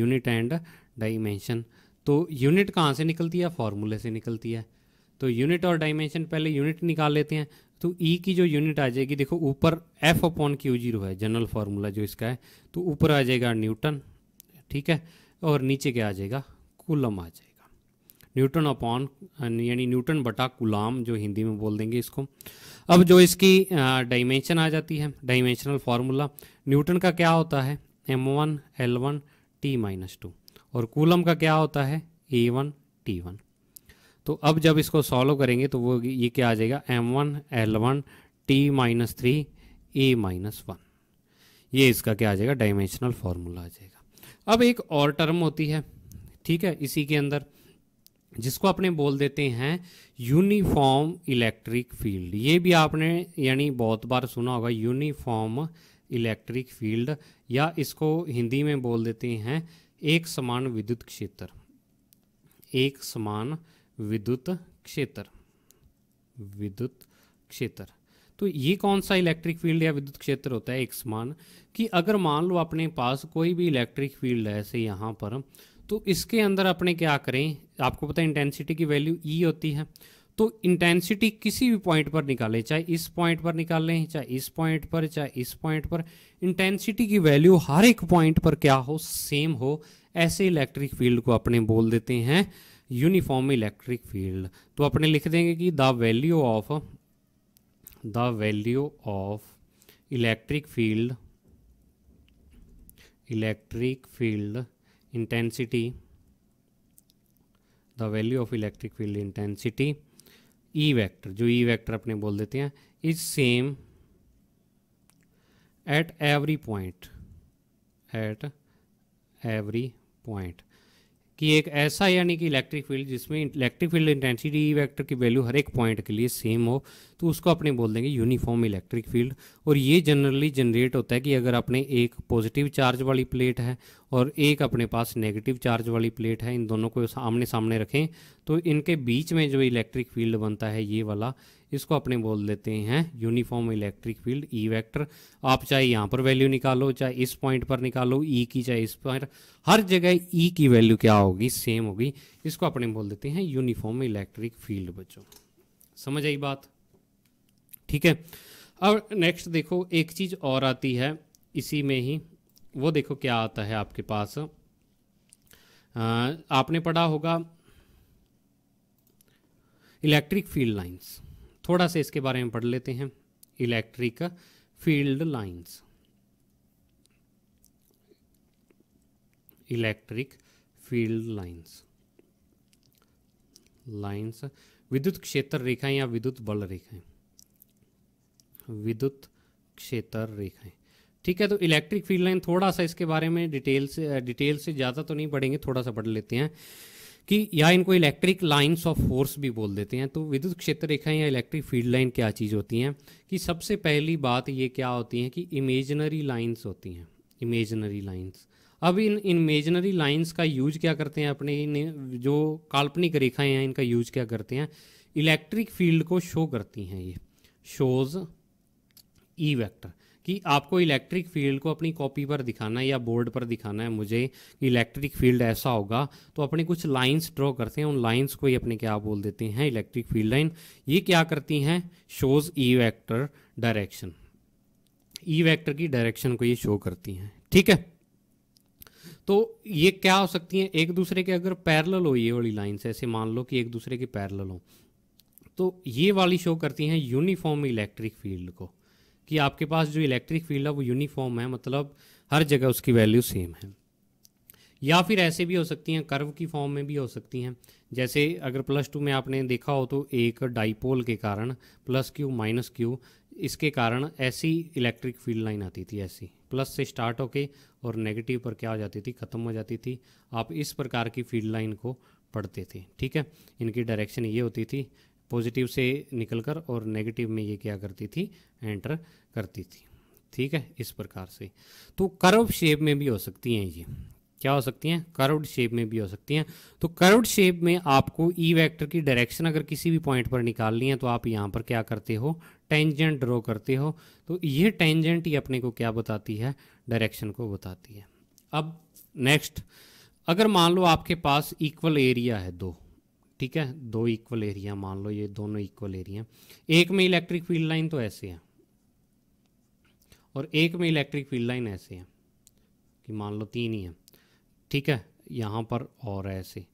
यूनिट एंड डाइमेंशन तो यूनिट कहाँ से निकलती है फार्मूले से निकलती है तो यूनिट और डायमेंशन पहले यूनिट निकाल लेते हैं तो ई e की जो यूनिट आ जाएगी देखो ऊपर एफ अपॉन क्यू जीरो है जनरल फार्मूला जो इसका है तो ऊपर आ जाएगा न्यूटन ठीक है और नीचे क्या आ जाएगा कुलम आ जाएगा न्यूटन अपॉन यानी न्यूटन बटा कुलाम जो हिंदी में बोल देंगे इसको अब जो इसकी डायमेंशन आ जाती है डायमेंशनल फार्मूला न्यूटन का क्या होता है M one L one T minus two और कूलम का क्या होता है ए वन टी वन तो अब जब इसको सॉल्व करेंगे तो वो ये क्या आ जाएगा M one L one T minus three A minus one ये इसका क्या आ जाएगा डायमेंशनल फॉर्मूला आ जाएगा अब एक और टर्म होती है ठीक है इसी के अंदर जिसको अपने बोल देते हैं यूनिफॉर्म इलेक्ट्रिक फील्ड ये भी आपने यानी बहुत बार सुना होगा यूनिफॉर्म इलेक्ट्रिक फील्ड या इसको हिंदी में बोल देते हैं एक समान विद्युत क्षेत्र एक समान विद्युत क्षेत्र विद्युत क्षेत्र तो ये कौन सा इलेक्ट्रिक फील्ड या विद्युत क्षेत्र होता है एक समान कि अगर मान लो अपने पास कोई भी इलेक्ट्रिक फील्ड है ऐसे यहाँ पर तो इसके अंदर अपने क्या करें आपको पता है इंटेंसिटी की वैल्यू ई e होती है तो इंटेंसिटी किसी भी पॉइंट पर निकालें चाहे इस पॉइंट पर निकाल लें चाहे इस पॉइंट पर चाहे इस पॉइंट पर इंटेंसिटी की वैल्यू हर एक पॉइंट पर क्या हो सेम हो ऐसे इलेक्ट्रिक फील्ड को अपने बोल देते हैं यूनिफॉर्म इलेक्ट्रिक फील्ड तो अपने लिख देंगे कि the value of the value of electric field electric field intensity the value of electric field intensity E vector जो ई e वेक्टर अपने बोल देते हैं is same at every point at every point कि एक ऐसा यानी कि इलेक्ट्रिक फील्ड जिसमें इलेक्ट्रिक फील्ड इंटेंसिटी वेक्टर की वैल्यू हर एक पॉइंट के लिए सेम हो तो उसको अपने बोल देंगे यूनिफॉर्म इलेक्ट्रिक फील्ड और ये जनरली जनरेट होता है कि अगर अपने एक पॉजिटिव चार्ज वाली प्लेट है और एक अपने पास नेगेटिव चार्ज वाली प्लेट है इन दोनों को आमने सामने रखें तो इनके बीच में जो इलेक्ट्रिक फील्ड बनता है ये वाला इसको अपने बोल देते हैं uniform electric field E vector आप चाहे यहाँ पर वैल्यू निकालो चाहे इस पॉइंट पर निकालो ई e की चाहे इस पॉइंट हर जगह ई e की वैल्यू क्या होगी सेम होगी इसको अपने बोल देते हैं यूनिफॉर्म इलेक्ट्रिक फील्ड बच्चों समझ आई बात ठीक है अब नेक्स्ट देखो एक चीज़ और आती है इसी में ही वो देखो क्या आता है आपके पास आपने पढ़ा होगा इलेक्ट्रिक फील्ड लाइंस थोड़ा सा इसके बारे में पढ़ लेते हैं electric field lines electric field lines lines विद्युत क्षेत्र रेखाएं या विद्युत बल रेखाएं विद्युत क्षेत्र रेखाएं ठीक है तो इलेक्ट्रिक फील्ड लाइन थोड़ा सा इसके बारे में डिटेल से डिटेल से ज़्यादा तो नहीं पढ़ेंगे थोड़ा सा पढ़ लेते हैं कि या इनको इलेक्ट्रिक लाइंस ऑफ फोर्स भी बोल देते हैं तो विद्युत क्षेत्र रेखाएं या इलेक्ट्रिक फील्ड लाइन क्या चीज़ होती हैं कि सबसे पहली बात ये क्या होती है कि इमेजनरी लाइंस होती हैं इमेजनरी लाइंस अब इन इमेजनरी लाइंस का यूज क्या करते हैं अपने इन जो काल्पनिक रेखाएं हैं इनका यूज क्या करते हैं इलेक्ट्रिक फील्ड को शो करती हैं ये शोज ई वैक्टर कि आपको इलेक्ट्रिक फील्ड को अपनी कॉपी पर दिखाना है या बोर्ड पर दिखाना है मुझे इलेक्ट्रिक फील्ड ऐसा होगा तो अपने कुछ लाइंस ड्रॉ करते हैं उन लाइंस को ही अपने क्या बोल देते हैं इलेक्ट्रिक फील्ड लाइन ये क्या करती हैं shows E vector direction E vector की डायरेक्शन को ये शो करती हैं ठीक है तो ये क्या हो सकती हैं एक दूसरे के अगर पैरल हो ये वाली लाइन्स ऐसे मान लो कि एक दूसरे के पैरल हो तो ये वाली शो करती हैं यूनिफॉर्म इलेक्ट्रिक फील्ड को कि आपके पास जो इलेक्ट्रिक फील्ड है वो यूनिफॉर्म है मतलब हर जगह उसकी वैल्यू सेम है या फिर ऐसे भी हो सकती हैं कर्व की फॉर्म में भी हो सकती हैं जैसे अगर प्लस टू में आपने देखा हो तो एक डाइपोल के कारण प्लस क्यू माइनस क्यू इसके कारण ऐसी इलेक्ट्रिक फील्ड लाइन आती थी ऐसी प्लस से स्टार्ट होके और नेगेटिव पर क्या हो जाती थी ख़त्म हो जाती थी आप इस प्रकार की फील्ड लाइन को पढ़ते थे ठीक है इनकी डायरेक्शन ये होती थी पॉजिटिव से निकलकर और नेगेटिव में ये क्या करती थी एंटर करती थी ठीक है इस प्रकार से तो कर्व शेप में भी हो सकती हैं ये क्या हो सकती हैं कर्व्ड शेप में भी हो सकती हैं तो करोड शेप में आपको ई e वेक्टर की डायरेक्शन अगर किसी भी पॉइंट पर निकालनी है तो आप यहाँ पर क्या करते हो टेंजेंट ड्रॉ करते हो तो ये टेंजेंट ही अपने को क्या बताती है डायरेक्शन को बताती है अब नेक्स्ट अगर मान लो आपके पास इक्वल एरिया है दो ठीक है दो इक्वल एरिया मान लो ये दोनों इक्वल एरिया एक में इलेक्ट्रिक फील्ड लाइन तो ऐसे है और एक में इलेक्ट्रिक फील्ड लाइन ऐसे है कि मान लो तीन ही है ठीक है यहाँ पर और ऐसे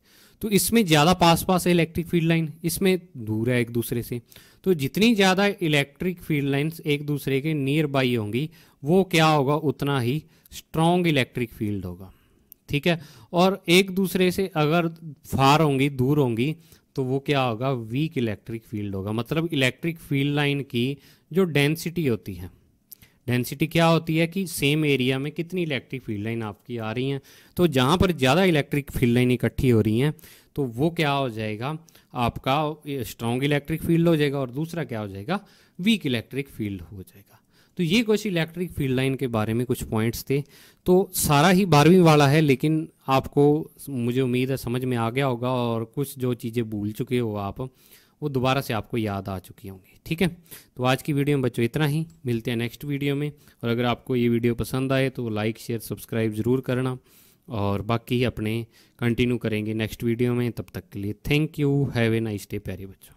तो इसमें ज़्यादा पास पास है इलेक्ट्रिक फील्ड लाइन इसमें दूर है एक दूसरे से तो जितनी ज़्यादा इलेक्ट्रिक फील्ड लाइन्स एक दूसरे के नियर बाई होंगी वो क्या होगा उतना ही स्ट्रॉन्ग इलेक्ट्रिक फील्ड होगा ठीक है और एक दूसरे से अगर फार होंगी दूर होंगी तो वो क्या होगा वीक इलेक्ट्रिक फील्ड होगा मतलब इलेक्ट्रिक फील्ड लाइन की जो डेंसिटी होती है डेंसिटी क्या होती है कि सेम एरिया में कितनी इलेक्ट्रिक फील्ड लाइन आपकी आ रही हैं तो जहाँ पर ज़्यादा इलेक्ट्रिक फील्ड लाइन इकट्ठी हो रही हैं तो वो क्या हो जाएगा आपका स्ट्रॉन्ग इलेक्ट्रिक फील्ड हो जाएगा और दूसरा क्या हो जाएगा वीक इलेक्ट्रिक फील्ड हो जाएगा तो ये कुछ इलेक्ट्रिक फील्ड लाइन के बारे में कुछ पॉइंट्स थे तो सारा ही बारहवीं वाला है लेकिन आपको मुझे उम्मीद है समझ में आ गया होगा और कुछ जो चीज़ें भूल चुके हो आप वो दोबारा से आपको याद आ चुकी होंगी ठीक है तो आज की वीडियो में बच्चों इतना ही मिलते हैं नेक्स्ट वीडियो में और अगर आपको ये वीडियो पसंद आए तो लाइक शेयर सब्सक्राइब ज़रूर करना और बाकी अपने कंटिन्यू करेंगे नेक्स्ट वीडियो में तब तक के लिए thank you have a nice day प्यारे बच्चों